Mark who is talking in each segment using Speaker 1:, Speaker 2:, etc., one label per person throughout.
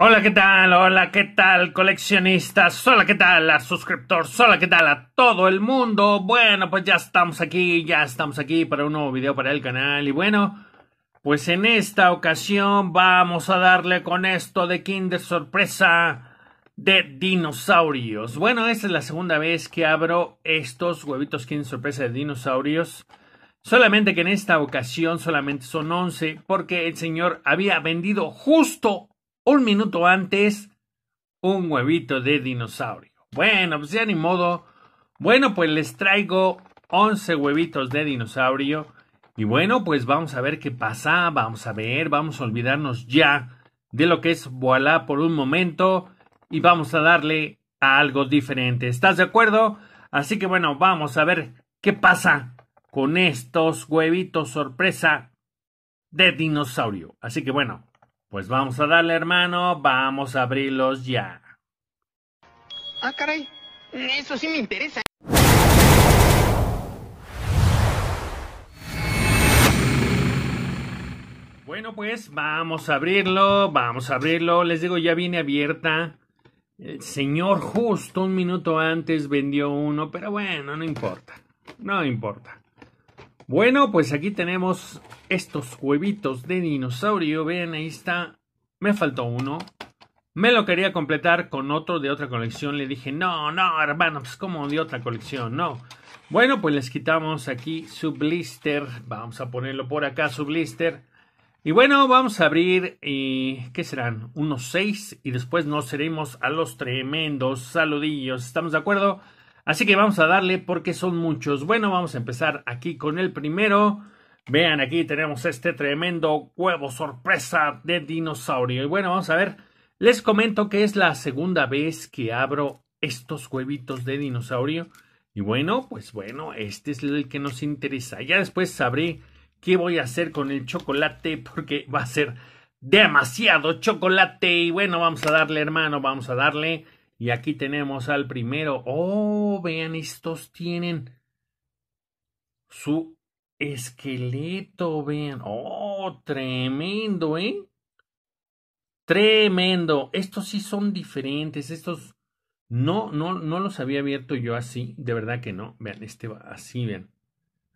Speaker 1: Hola, ¿qué tal? Hola, ¿qué tal, coleccionistas? Hola, ¿qué tal, a suscriptores? Hola, ¿qué tal a todo el mundo? Bueno, pues ya estamos aquí, ya estamos aquí para un nuevo video para el canal. Y bueno, pues en esta ocasión vamos a darle con esto de Kinder Sorpresa de dinosaurios. Bueno, esta es la segunda vez que abro estos huevitos Kinder Sorpresa de dinosaurios. Solamente que en esta ocasión solamente son 11 porque el señor había vendido justo un minuto antes un huevito de dinosaurio. Bueno, pues ya ni modo. Bueno, pues les traigo 11 huevitos de dinosaurio. Y bueno, pues vamos a ver qué pasa, vamos a ver, vamos a olvidarnos ya de lo que es voilà por un momento y vamos a darle a algo diferente. ¿Estás de acuerdo? Así que bueno, vamos a ver qué pasa con estos huevitos sorpresa de dinosaurio. Así que bueno, pues vamos a darle, hermano, vamos a abrirlos ya. Ah, caray, eso sí me interesa. Bueno, pues vamos a abrirlo, vamos a abrirlo. Les digo, ya viene abierta. El señor justo un minuto antes vendió uno, pero bueno, no importa. No importa. Bueno, pues aquí tenemos estos huevitos de dinosaurio. Vean, ahí está. Me faltó uno. Me lo quería completar con otro de otra colección. Le dije, no, no, hermano, pues como de otra colección, no. Bueno, pues les quitamos aquí su blister. Vamos a ponerlo por acá, su blister. Y bueno, vamos a abrir, eh, ¿qué serán? Unos seis y después nos seremos a los tremendos saludillos. ¿Estamos de acuerdo? Así que vamos a darle porque son muchos. Bueno, vamos a empezar aquí con el primero. Vean, aquí tenemos este tremendo huevo sorpresa de dinosaurio. Y bueno, vamos a ver. Les comento que es la segunda vez que abro estos huevitos de dinosaurio. Y bueno, pues bueno, este es el que nos interesa. Ya después sabré qué voy a hacer con el chocolate porque va a ser demasiado chocolate. Y bueno, vamos a darle, hermano, vamos a darle. Y aquí tenemos al primero. Oh, vean, estos tienen su esqueleto, vean. Oh, tremendo, ¿eh? Tremendo. Estos sí son diferentes. Estos no, no, no los había abierto yo así. De verdad que no. Vean, este va así, vean.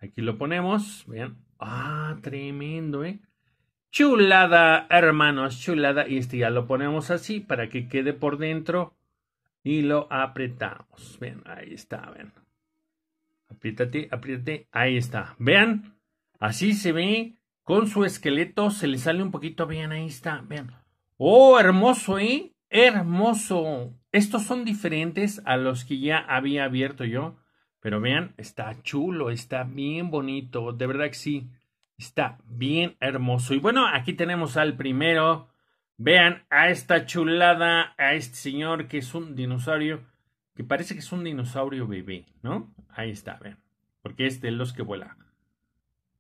Speaker 1: Aquí lo ponemos, vean. Ah, tremendo, ¿eh? Chulada, hermanos, chulada. Y este ya lo ponemos así para que quede por dentro y lo apretamos. Ven, ahí está, ven. Apriétate, apriétate, ahí está. Vean, así se ve con su esqueleto, se le sale un poquito, bien. ahí está, vean. Oh, hermoso, ¿eh? Hermoso. Estos son diferentes a los que ya había abierto yo. Pero vean, está chulo, está bien bonito. De verdad que sí. Está bien hermoso. Y bueno, aquí tenemos al primero Vean a esta chulada, a este señor que es un dinosaurio, que parece que es un dinosaurio bebé, ¿no? Ahí está, vean, porque es de los que vuela.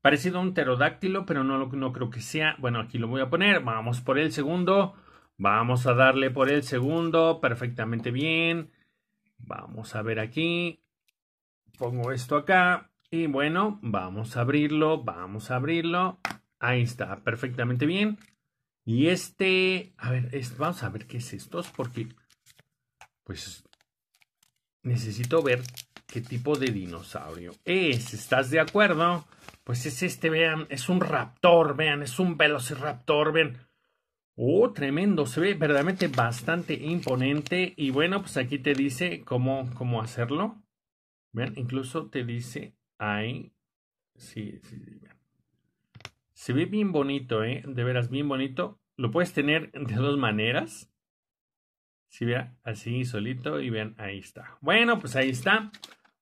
Speaker 1: Parecido a un pterodáctilo, pero no, no creo que sea. Bueno, aquí lo voy a poner. Vamos por el segundo. Vamos a darle por el segundo. Perfectamente bien. Vamos a ver aquí. Pongo esto acá. Y bueno, vamos a abrirlo. Vamos a abrirlo. Ahí está. Perfectamente bien. Y este, a ver, vamos a ver qué es esto, porque pues necesito ver qué tipo de dinosaurio es. ¿Estás de acuerdo? Pues es este, vean, es un raptor, vean, es un velociraptor, vean. Oh, tremendo, se ve verdaderamente bastante imponente. Y bueno, pues aquí te dice cómo, cómo hacerlo. Vean, incluso te dice ahí. Sí, sí, sí vean. Se ve bien bonito, ¿eh? De veras, bien bonito. Lo puedes tener de dos maneras. Si vean, así solito y vean, ahí está. Bueno, pues ahí está.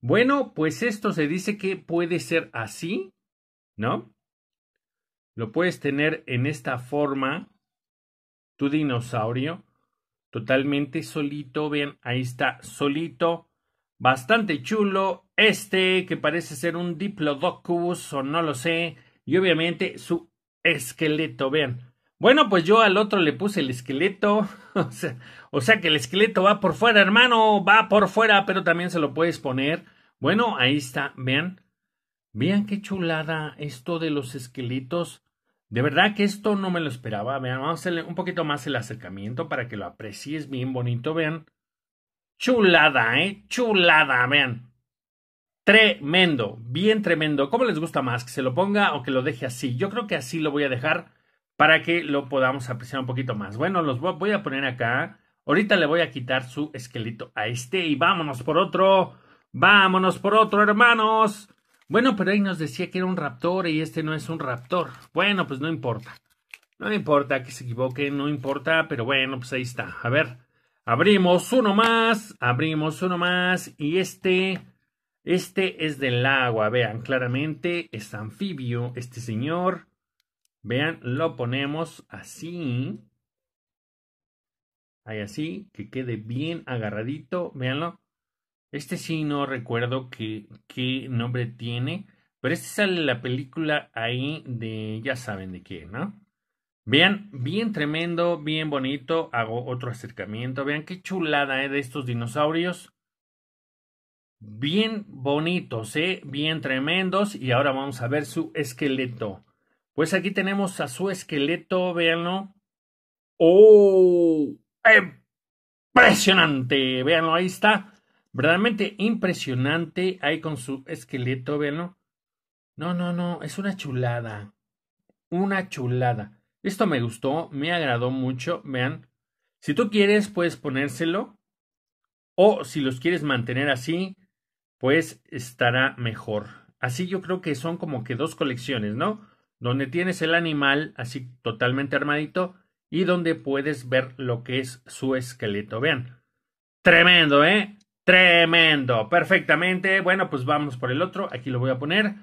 Speaker 1: Bueno, pues esto se dice que puede ser así, ¿no? Lo puedes tener en esta forma, tu dinosaurio, totalmente solito. Vean, ahí está, solito. Bastante chulo. Este, que parece ser un Diplodocus o no lo sé y obviamente su esqueleto, vean. Bueno, pues yo al otro le puse el esqueleto. O sea, que el esqueleto va por fuera, hermano. Va por fuera, pero también se lo puedes poner. Bueno, ahí está. Vean. Vean qué chulada esto de los esqueletos. De verdad que esto no me lo esperaba. Vean, vamos a hacerle un poquito más el acercamiento para que lo aprecies bien bonito. Vean. Chulada, ¿eh? Chulada, vean. Tremendo, bien tremendo. ¿Cómo les gusta más? ¿Que se lo ponga o que lo deje así? Yo creo que así lo voy a dejar para que lo podamos apreciar un poquito más. Bueno, los voy a poner acá. Ahorita le voy a quitar su esqueleto a este y vámonos por otro. Vámonos por otro, hermanos. Bueno, pero ahí nos decía que era un raptor y este no es un raptor. Bueno, pues no importa. No importa que se equivoque, no importa, pero bueno, pues ahí está. A ver, abrimos uno más, abrimos uno más y este... Este es del agua, vean, claramente es anfibio este señor. Vean, lo ponemos así. Ahí así, que quede bien agarradito, véanlo. Este sí no recuerdo qué, qué nombre tiene, pero este sale la película ahí de ya saben de qué, ¿no? Vean, bien tremendo, bien bonito. Hago otro acercamiento. Vean qué chulada ¿eh? de estos dinosaurios bien bonitos, ¿eh? bien tremendos. Y ahora vamos a ver su esqueleto. Pues aquí tenemos a su esqueleto, véanlo. ¡Oh! ¡Impresionante! Véanlo, ahí está. Verdaderamente impresionante ahí con su esqueleto, véanlo. No, no, no, es una chulada. Una chulada. Esto me gustó, me agradó mucho, vean. Si tú quieres, puedes ponérselo. O si los quieres mantener así, pues estará mejor. Así yo creo que son como que dos colecciones, ¿no? Donde tienes el animal así totalmente armadito y donde puedes ver lo que es su esqueleto. Vean, tremendo, ¿eh? Tremendo, perfectamente. Bueno, pues vamos por el otro. Aquí lo voy a poner.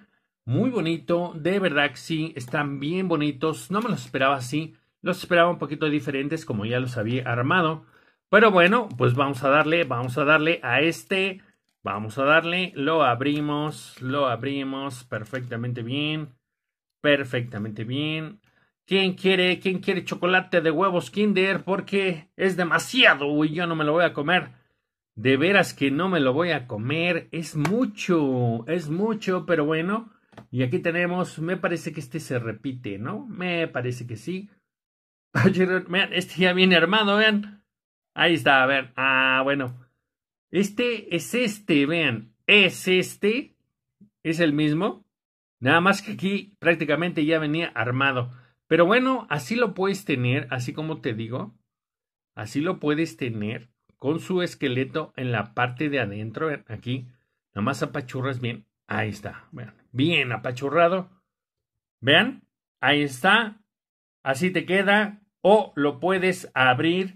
Speaker 1: Muy bonito, de verdad que sí, están bien bonitos. No me los esperaba así, los esperaba un poquito diferentes como ya los había armado. Pero bueno, pues vamos a darle, vamos a darle a este Vamos a darle, lo abrimos, lo abrimos perfectamente bien, perfectamente bien. ¿Quién quiere, quién quiere chocolate de huevos Kinder? Porque es demasiado y yo no me lo voy a comer. De veras que no me lo voy a comer, es mucho, es mucho, pero bueno. Y aquí tenemos, me parece que este se repite, ¿no? Me parece que sí. este ya viene armado, vean. Ahí está, a ver. Ah, bueno. Este es este, vean, es este, es el mismo, nada más que aquí prácticamente ya venía armado. Pero bueno, así lo puedes tener, así como te digo, así lo puedes tener con su esqueleto en la parte de adentro, aquí, nada más apachurras bien, ahí está, vean, bien apachurrado, vean, ahí está, así te queda, o lo puedes abrir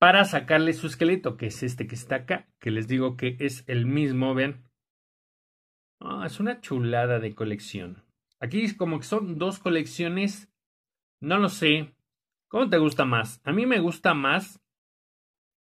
Speaker 1: para sacarle su esqueleto, que es este que está acá, que les digo que es el mismo, ven. Ah, es una chulada de colección. Aquí es como que son dos colecciones, no lo sé. ¿Cómo te gusta más? A mí me gusta más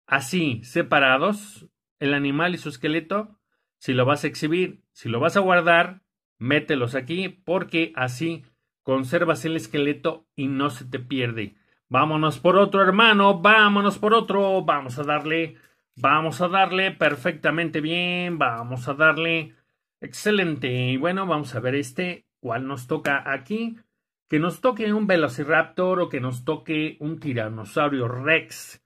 Speaker 1: así, separados, el animal y su esqueleto. Si lo vas a exhibir, si lo vas a guardar, mételos aquí porque así conservas el esqueleto y no se te pierde. Vámonos por otro hermano, vámonos por otro, vamos a darle, vamos a darle perfectamente bien, vamos a darle excelente. Y bueno, vamos a ver este, cuál nos toca aquí. Que nos toque un velociraptor o que nos toque un tiranosaurio rex.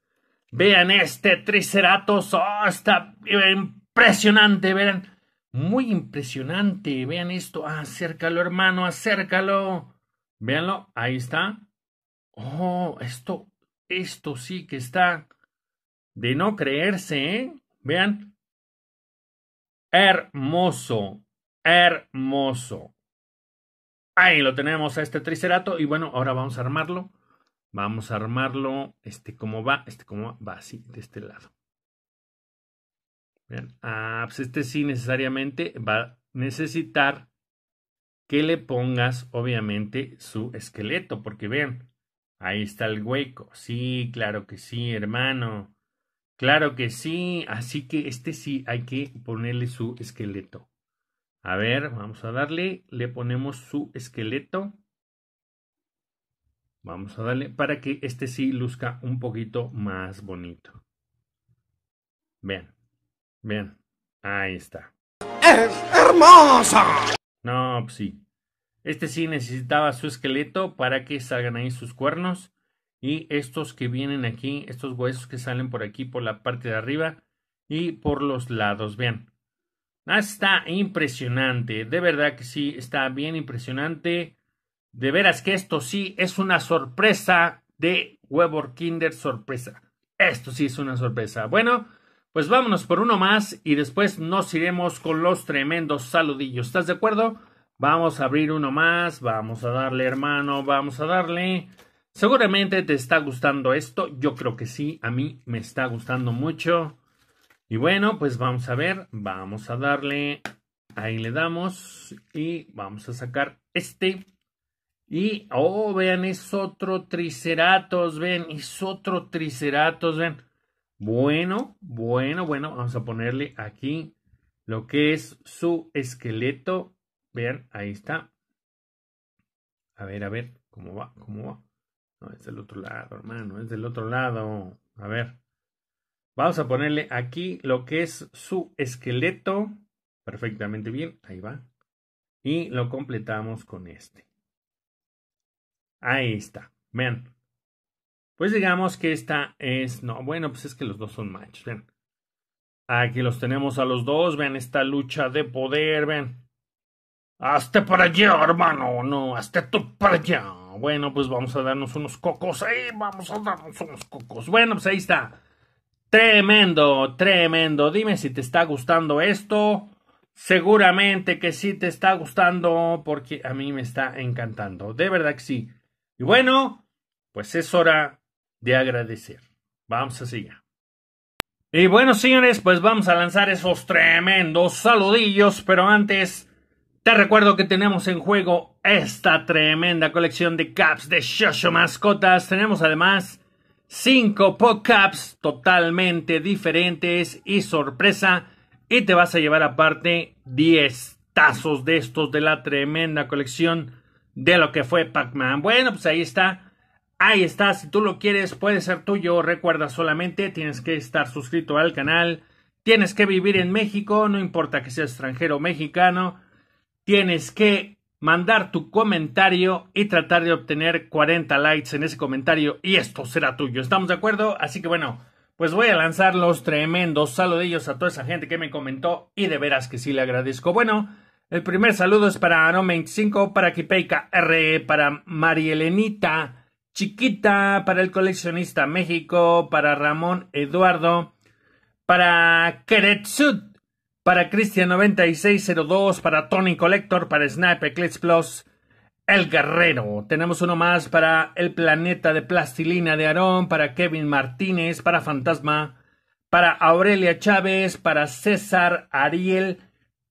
Speaker 1: Vean este triceratops, oh, está impresionante, vean, muy impresionante, vean esto, acércalo hermano, acércalo. Véanlo, ahí está. Oh, esto, esto sí que está de no creerse, ¿eh? Vean. Hermoso, hermoso. Ahí lo tenemos a este tricerato. Y bueno, ahora vamos a armarlo. Vamos a armarlo. Este como va, este como va, así, de este lado. Vean. Ah, pues este sí necesariamente va a necesitar que le pongas, obviamente, su esqueleto. Porque vean, Ahí está el hueco. Sí, claro que sí, hermano. Claro que sí. Así que este sí hay que ponerle su esqueleto. A ver, vamos a darle. Le ponemos su esqueleto. Vamos a darle para que este sí luzca un poquito más bonito. Vean, vean. Ahí está. ¡Es hermosa! No, pues sí. Este sí necesitaba su esqueleto para que salgan ahí sus cuernos. Y estos que vienen aquí, estos huesos que salen por aquí, por la parte de arriba y por los lados. Vean. Ah, está impresionante. De verdad que sí, está bien impresionante. De veras que esto sí es una sorpresa de Weber Kinder sorpresa. Esto sí es una sorpresa. Bueno, pues vámonos por uno más y después nos iremos con los tremendos saludillos. ¿Estás de acuerdo? Vamos a abrir uno más, vamos a darle hermano, vamos a darle. Seguramente te está gustando esto, yo creo que sí, a mí me está gustando mucho. Y bueno, pues vamos a ver, vamos a darle, ahí le damos y vamos a sacar este. Y, oh, vean, es otro Triceratos, ven, es otro Triceratos, ven. Bueno, bueno, bueno, vamos a ponerle aquí lo que es su esqueleto Vean, ahí está. A ver, a ver, ¿cómo va? ¿Cómo va? No, es del otro lado, hermano, es del otro lado. A ver. Vamos a ponerle aquí lo que es su esqueleto. Perfectamente bien, ahí va. Y lo completamos con este. Ahí está. Vean. Pues digamos que esta es... No, bueno, pues es que los dos son machos. Vean. Aquí los tenemos a los dos. Vean esta lucha de poder. Vean. Hazte para allá, hermano, no, hazte tú para allá. Bueno, pues vamos a darnos unos cocos. Ahí vamos a darnos unos cocos. Bueno, pues ahí está. Tremendo, tremendo. Dime si te está gustando esto. Seguramente que sí te está gustando porque a mí me está encantando. De verdad que sí. Y bueno, pues es hora de agradecer. Vamos a seguir. Y bueno, señores, pues vamos a lanzar esos tremendos saludillos, pero antes... Te recuerdo que tenemos en juego esta tremenda colección de caps de Shosho Mascotas. Tenemos además cinco Caps totalmente diferentes y sorpresa. Y te vas a llevar aparte 10 tazos de estos de la tremenda colección de lo que fue Pac-Man. Bueno, pues ahí está. Ahí está. Si tú lo quieres, puede ser tuyo. Recuerda solamente, tienes que estar suscrito al canal. Tienes que vivir en México, no importa que sea extranjero o mexicano tienes que mandar tu comentario y tratar de obtener 40 likes en ese comentario y esto será tuyo. ¿Estamos de acuerdo? Así que bueno, pues voy a lanzar los tremendos saludillos a toda esa gente que me comentó y de veras que sí le agradezco. Bueno, el primer saludo es para Anom25, para Kipeika R, para Marielenita Chiquita, para el coleccionista México, para Ramón Eduardo, para Keretsut para Cristian9602, para Tony Collector, para Snipe Eclipse Plus, El Guerrero. Tenemos uno más para El Planeta de Plastilina de Aarón, para Kevin Martínez, para Fantasma, para Aurelia Chávez, para César Ariel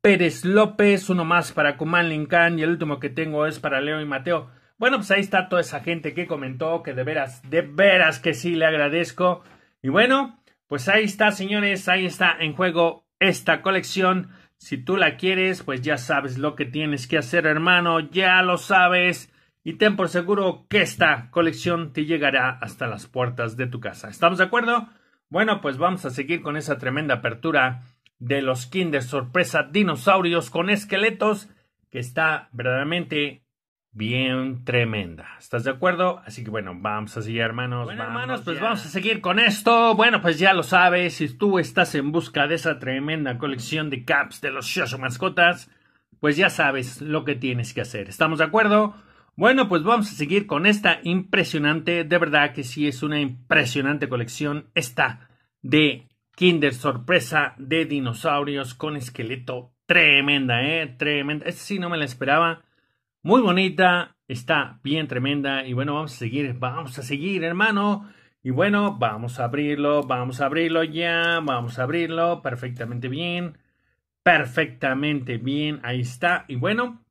Speaker 1: Pérez López, uno más para Kuman Lincoln y el último que tengo es para Leo y Mateo. Bueno, pues ahí está toda esa gente que comentó, que de veras, de veras que sí, le agradezco. Y bueno, pues ahí está, señores, ahí está en juego esta colección. Si tú la quieres, pues ya sabes lo que tienes que hacer, hermano, ya lo sabes. Y ten por seguro que esta colección te llegará hasta las puertas de tu casa. ¿Estamos de acuerdo? Bueno, pues vamos a seguir con esa tremenda apertura de los Kinder Sorpresa Dinosaurios con esqueletos que está verdaderamente bien tremenda. ¿Estás de acuerdo? Así que bueno, vamos a seguir, hermanos. Bueno, hermanos, pues vamos a seguir con esto. Bueno, pues ya lo sabes, si tú estás en busca de esa tremenda colección de caps de los Shoshu mascotas, pues ya sabes lo que tienes que hacer. ¿Estamos de acuerdo? Bueno, pues vamos a seguir con esta impresionante, de verdad que sí es una impresionante colección esta de Kinder Sorpresa de dinosaurios con esqueleto. Tremenda, eh, tremenda. Esta sí no me la esperaba. Muy bonita, está bien tremenda y bueno, vamos a seguir, vamos a seguir, hermano. Y bueno, vamos a abrirlo, vamos a abrirlo ya, vamos a abrirlo perfectamente bien. Perfectamente bien, ahí está. Y bueno,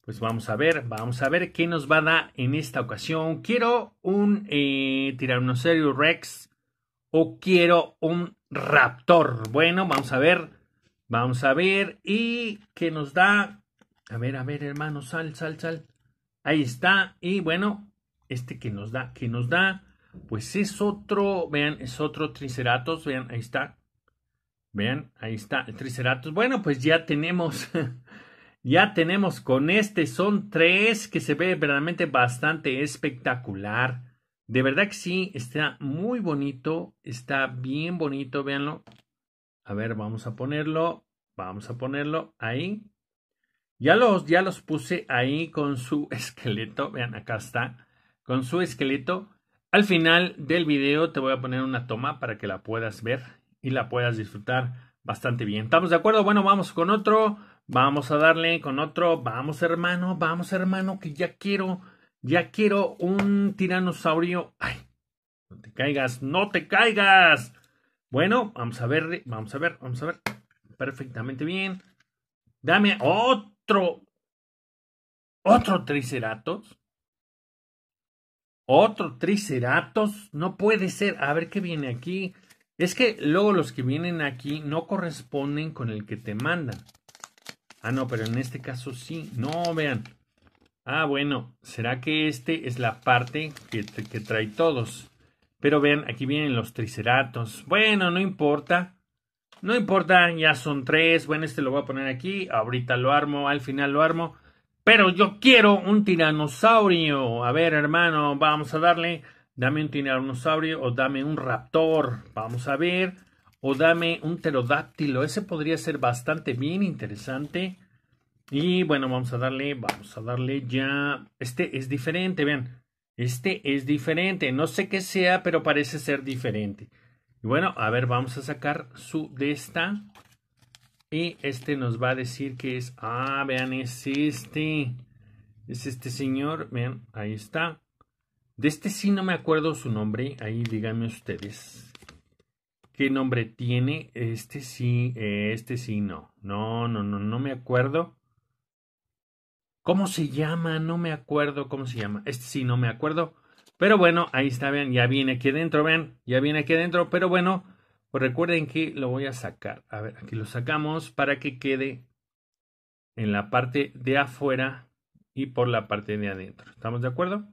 Speaker 1: pues vamos a ver, vamos a ver qué nos va a dar en esta ocasión. Quiero un eh, Rex o quiero un Raptor. Bueno, vamos a ver, vamos a ver y qué nos da a ver, a ver, hermano, sal, sal, sal. Ahí está. Y bueno, este que nos da, que nos da, pues es otro, vean, es otro Triceratops, vean, ahí está. Vean, ahí está el Triceratops. Bueno, pues ya tenemos, ya tenemos con este, son tres que se ve verdaderamente bastante espectacular. De verdad que sí, está muy bonito, está bien bonito, véanlo. A ver, vamos a ponerlo, vamos a ponerlo ahí. Ya los, ya los puse ahí con su esqueleto. Vean, acá está. Con su esqueleto. Al final del video te voy a poner una toma para que la puedas ver y la puedas disfrutar bastante bien. ¿Estamos de acuerdo? Bueno, vamos con otro. Vamos a darle con otro. Vamos, hermano. Vamos, hermano, que ya quiero. Ya quiero un tiranosaurio. ¡Ay! No te caigas, no te caigas. Bueno, vamos a ver, vamos a ver, vamos a ver. Perfectamente bien. Dame otro, otro triceratops. Otro triceratos No puede ser. A ver qué viene aquí. Es que luego los que vienen aquí no corresponden con el que te mandan. Ah, no, pero en este caso sí. No, vean. Ah, bueno, será que este es la parte que, que trae todos. Pero vean, aquí vienen los triceratos. Bueno, no importa. No importa, ya son tres. Bueno, este lo voy a poner aquí. Ahorita lo armo, al final lo armo. Pero yo quiero un tiranosaurio. A ver, hermano, vamos a darle. Dame un tiranosaurio o dame un raptor. Vamos a ver. O dame un pterodáctilo. Ese podría ser bastante bien interesante. Y bueno, vamos a darle, vamos a darle ya. Este es diferente, vean. Este es diferente. No sé qué sea, pero parece ser diferente. Y bueno, a ver, vamos a sacar su de esta. Y este nos va a decir que es. Ah, vean, es este. Es este señor. Vean, ahí está. De este sí no me acuerdo su nombre. Ahí díganme ustedes. ¿Qué nombre tiene? Este sí, este sí no. No, no, no, no me acuerdo. ¿Cómo se llama? No me acuerdo cómo se llama. Este sí no me acuerdo. Pero bueno, ahí está, vean, ya viene aquí adentro, vean, ya viene aquí adentro. pero bueno, pues recuerden que lo voy a sacar. A ver, aquí lo sacamos para que quede en la parte de afuera y por la parte de adentro. ¿Estamos de acuerdo?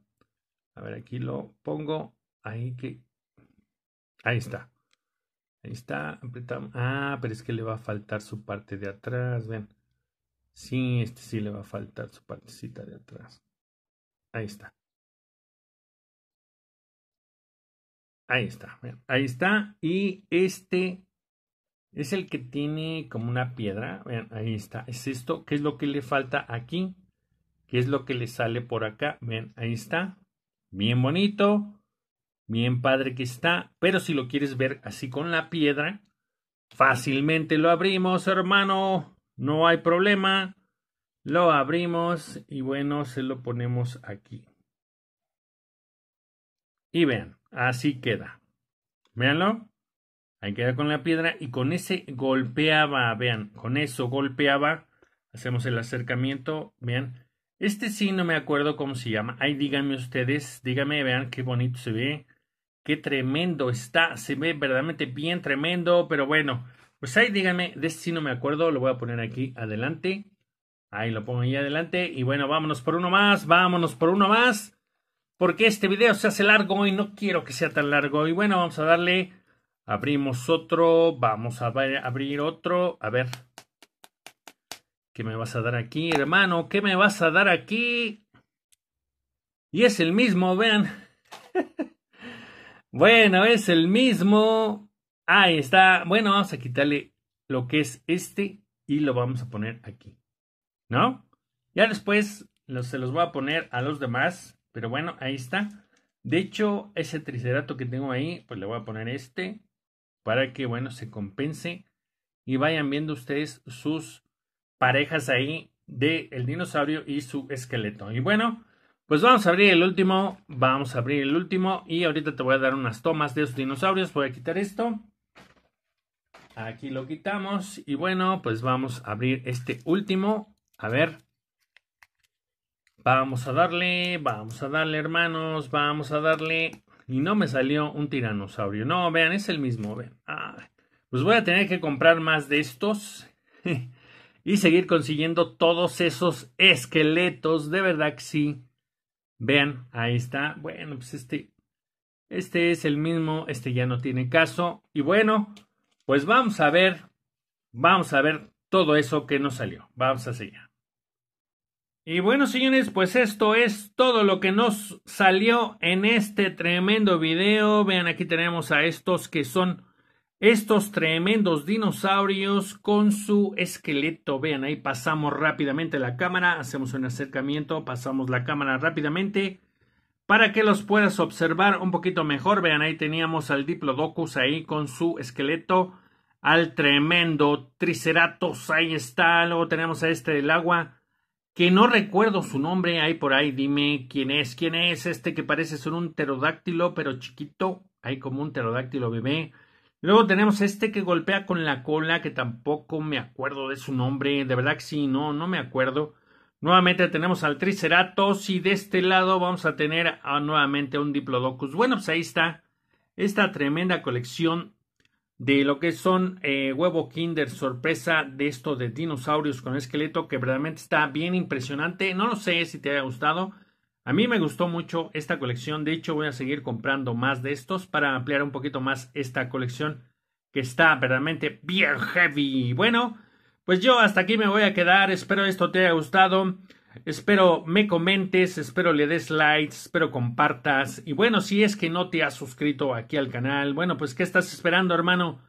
Speaker 1: A ver, aquí lo pongo, ahí que... Ahí está. Ahí está, Ah, pero es que le va a faltar su parte de atrás, ven Sí, este sí le va a faltar su partecita de atrás. Ahí está. Ahí está, ahí está. Y este es el que tiene como una piedra. ahí está. Es esto. ¿Qué es lo que le falta aquí? ¿Qué es lo que le sale por acá? Ven, ahí está. Bien bonito. Bien padre que está. Pero si lo quieres ver así con la piedra, fácilmente lo abrimos, hermano. No hay problema. Lo abrimos y bueno, se lo ponemos aquí. Y vean, así queda. Veanlo. Ahí queda con la piedra y con ese golpeaba, vean, con eso golpeaba. Hacemos el acercamiento, vean. Este sí no me acuerdo cómo se llama. Ahí díganme ustedes, díganme, vean qué bonito se ve. Qué tremendo está, se ve verdaderamente bien tremendo, pero bueno, pues ahí díganme, de este sí no me acuerdo, lo voy a poner aquí adelante. Ahí lo pongo ahí adelante y bueno, vámonos por uno más, vámonos por uno más porque este video se hace largo y no quiero que sea tan largo. Y bueno, vamos a darle, abrimos otro, vamos a abrir otro, a ver. ¿Qué me vas a dar aquí, hermano? ¿Qué me vas a dar aquí? Y es el mismo, vean. bueno, es el mismo. Ahí está. Bueno, vamos a quitarle lo que es este y lo vamos a poner aquí. ¿No? Ya después se los voy a poner a los demás pero bueno, ahí está. De hecho, ese tricerato que tengo ahí, pues le voy a poner este para que, bueno, se compense y vayan viendo ustedes sus parejas ahí de el dinosaurio y su esqueleto. Y bueno, pues vamos a abrir el último, vamos a abrir el último y ahorita te voy a dar unas tomas de esos dinosaurios. Voy a quitar esto. Aquí lo quitamos y bueno, pues vamos a abrir este último. A ver, Vamos a darle, vamos a darle, hermanos, vamos a darle. Y no me salió un tiranosaurio. No, vean, es el mismo. pues voy a tener que comprar más de estos y seguir consiguiendo todos esos esqueletos. De verdad que sí. Vean, ahí está. Bueno, pues este, este es el mismo. Este ya no tiene caso. Y bueno, pues vamos a ver, vamos a ver todo eso que nos salió. Vamos a seguir. Y bueno, señores, pues esto es todo lo que nos salió en este tremendo video. Vean, aquí tenemos a estos que son estos tremendos dinosaurios con su esqueleto. Vean, ahí pasamos rápidamente la cámara, hacemos un acercamiento, pasamos la cámara rápidamente para que los puedas observar un poquito mejor. Vean, ahí teníamos al Diplodocus ahí con su esqueleto, al tremendo Triceratops, ahí está, luego tenemos a este del agua que no recuerdo su nombre, Ahí por ahí, dime quién es, quién es este que parece ser un pterodáctilo, pero chiquito, Ahí como un pterodáctilo bebé. Luego tenemos este que golpea con la cola, que tampoco me acuerdo de su nombre, de verdad que sí, no, no me acuerdo. Nuevamente tenemos al Triceratops y de este lado vamos a tener nuevamente un Diplodocus. Bueno, pues ahí está esta tremenda colección de lo que son eh, huevo Kinder sorpresa de esto de dinosaurios con esqueleto que verdaderamente está bien impresionante. No lo sé si te haya gustado. A mí me gustó mucho esta colección. De hecho, voy a seguir comprando más de estos para ampliar un poquito más esta colección que está verdaderamente bien heavy. Bueno, pues yo hasta aquí me voy a quedar. Espero esto te haya gustado. Espero me comentes, espero le des likes, espero compartas. Y bueno, si es que no te has suscrito aquí al canal, bueno, pues ¿qué estás esperando, hermano?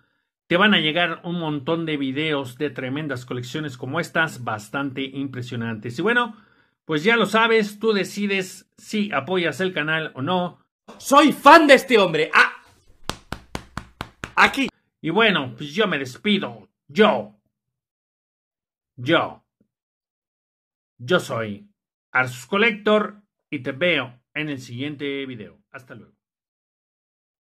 Speaker 1: Te van a llegar un montón de videos de tremendas colecciones como estas, bastante impresionantes. Y bueno, pues ya lo sabes, tú decides si apoyas el canal o no. Soy fan de este hombre. Ah, aquí. Y bueno, pues yo me despido. Yo. Yo. Yo soy Arsus Collector y te veo en el siguiente video. Hasta luego.